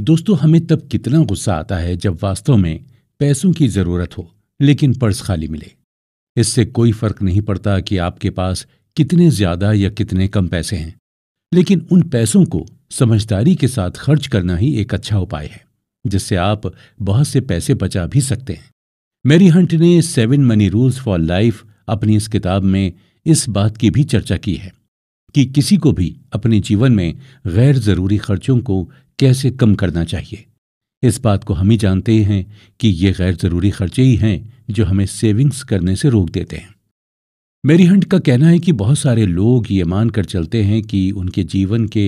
दोस्तों हमें तब कितना गुस्सा आता है जब वास्तव में पैसों की जरूरत हो लेकिन पर्स खाली मिले इससे कोई फर्क नहीं पड़ता कि आपके पास कितने ज्यादा या कितने कम पैसे हैं लेकिन उन पैसों को समझदारी के साथ खर्च करना ही एक अच्छा उपाय है जिससे आप बहुत से पैसे बचा भी सकते हैं मैरी हंट ने seven money rules for life अपनी इस किताब में इस बात की भी चर्चा की है कि किसी को भी अपने जीवन में गैर जरूरी खर्चों को कैसे कम करना चाहिए इस बात को हम ही जानते हैं कि ये गैर ज़रूरी खर्चे ही हैं जो हमें सेविंग्स करने से रोक देते हैं मेरी हंट का कहना है कि बहुत सारे लोग ये मान कर चलते हैं कि उनके जीवन के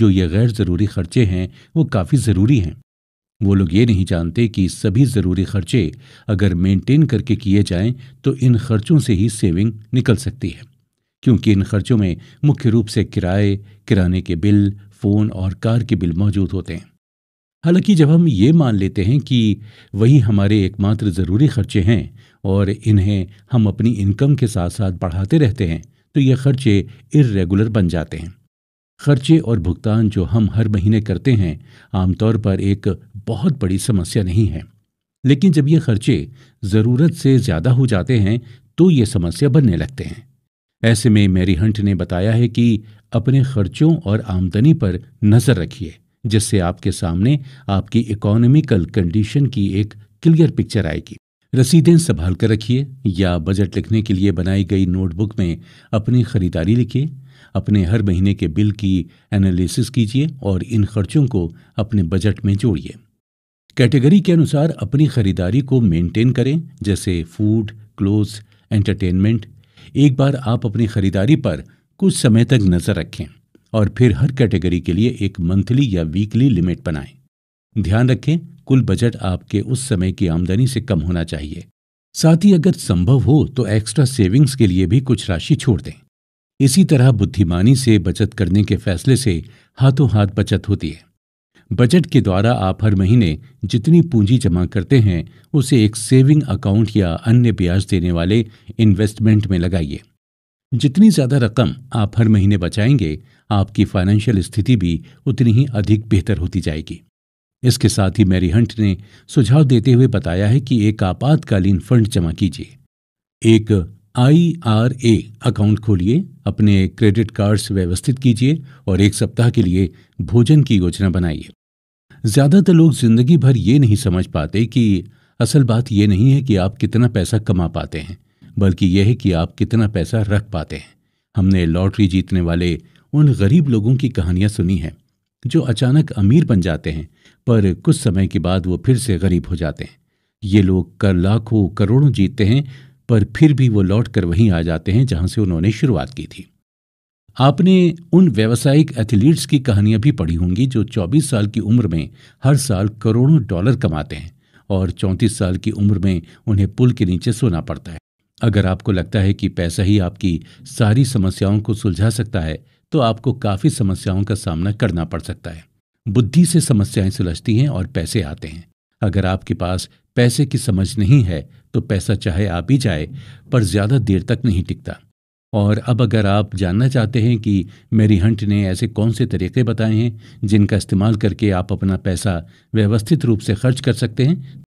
जो ये गैर ज़रूरी खर्चे हैं वो काफ़ी ज़रूरी हैं वो लोग ये नहीं जानते कि सभी ज़रूरी खर्चे अगर मेंटेन करके किए जाएं तो इन खर्चों से ही सेविंग निकल सकती है क्योंकि इन खर्चों में मुख्य रूप से किराए किराने के बिल फ़ोन और कार के बिल मौजूद होते हैं हालांकि जब हम ये मान लेते हैं कि वही हमारे एकमात्र ज़रूरी खर्चे हैं और इन्हें हम अपनी इनकम के साथ साथ बढ़ाते रहते हैं तो ये खर्चे इरेगुलर बन जाते हैं खर्चे और भुगतान जो हम हर महीने करते हैं आमतौर पर एक बहुत बड़ी समस्या नहीं है लेकिन जब ये खर्चे ज़रूरत से ज़्यादा हो जाते हैं तो ये समस्या बनने लगते हैं ऐसे में मैरी हंट ने बताया है कि अपने खर्चों और आमदनी पर नज़र रखिए जिससे आपके सामने आपकी इकोनॉमिकल कंडीशन की एक क्लियर पिक्चर आएगी रसीदें संभाल कर रखिए या बजट लिखने के लिए बनाई गई नोटबुक में अपनी खरीदारी लिखिए अपने हर महीने के बिल की एनालिसिस कीजिए और इन खर्चों को अपने बजट में जोड़िए कैटेगरी के अनुसार अपनी खरीदारी को मेंटेन करें जैसे फूड क्लोथ्स एंटरटेनमेंट एक बार आप अपनी खरीदारी पर कुछ समय तक नज़र रखें और फिर हर कैटेगरी के लिए एक मंथली या वीकली लिमिट बनाएं ध्यान रखें कुल बजट आपके उस समय की आमदनी से कम होना चाहिए साथ ही अगर संभव हो तो एक्स्ट्रा सेविंग्स के लिए भी कुछ राशि छोड़ दें इसी तरह बुद्धिमानी से बचत करने के फैसले से हाथों हाथ बचत होती है बजट के द्वारा आप हर महीने जितनी पूंजी जमा करते हैं उसे एक सेविंग अकाउंट या अन्य ब्याज देने वाले इन्वेस्टमेंट में लगाइए जितनी ज़्यादा रकम आप हर महीने बचाएंगे आपकी फाइनेंशियल स्थिति भी उतनी ही अधिक बेहतर होती जाएगी इसके साथ ही मैरी हंट ने सुझाव देते हुए बताया है कि एक आपातकालीन फंड जमा कीजिए एक आई आर ए अकाउंट खोलिए अपने क्रेडिट कार्ड्स व्यवस्थित कीजिए और एक सप्ताह के लिए भोजन की योजना बनाइए ज़्यादातर लोग ज़िंदगी भर ये नहीं समझ पाते कि असल बात यह नहीं है कि आप कितना पैसा कमा पाते हैं बल्कि यह है कि आप कितना पैसा रख पाते हैं हमने लॉटरी जीतने वाले उन गरीब लोगों की कहानियाँ सुनी हैं जो अचानक अमीर बन जाते हैं पर कुछ समय के बाद वो फिर से गरीब हो जाते हैं ये लोग कर लाखों करोड़ों जीतते हैं पर फिर भी वो लौट कर वहीं आ जाते हैं जहाँ से उन्होंने शुरुआत की थी आपने उन व्यवसायिक एथलीट्स की कहानियां भी पढ़ी होंगी जो 24 साल की उम्र में हर साल करोड़ों डॉलर कमाते हैं और 34 साल की उम्र में उन्हें पुल के नीचे सोना पड़ता है अगर आपको लगता है कि पैसा ही आपकी सारी समस्याओं को सुलझा सकता है तो आपको काफ़ी समस्याओं का सामना करना पड़ सकता है बुद्धि से समस्याएं सुलझती हैं और पैसे आते हैं अगर आपके पास पैसे की समझ नहीं है तो पैसा चाहे आ भी जाए पर ज़्यादा देर तक नहीं टिकता और अब अगर आप जानना चाहते हैं कि मेरी हंट ने ऐसे कौन से तरीके बताए हैं जिनका इस्तेमाल करके आप अपना पैसा व्यवस्थित रूप से खर्च कर सकते हैं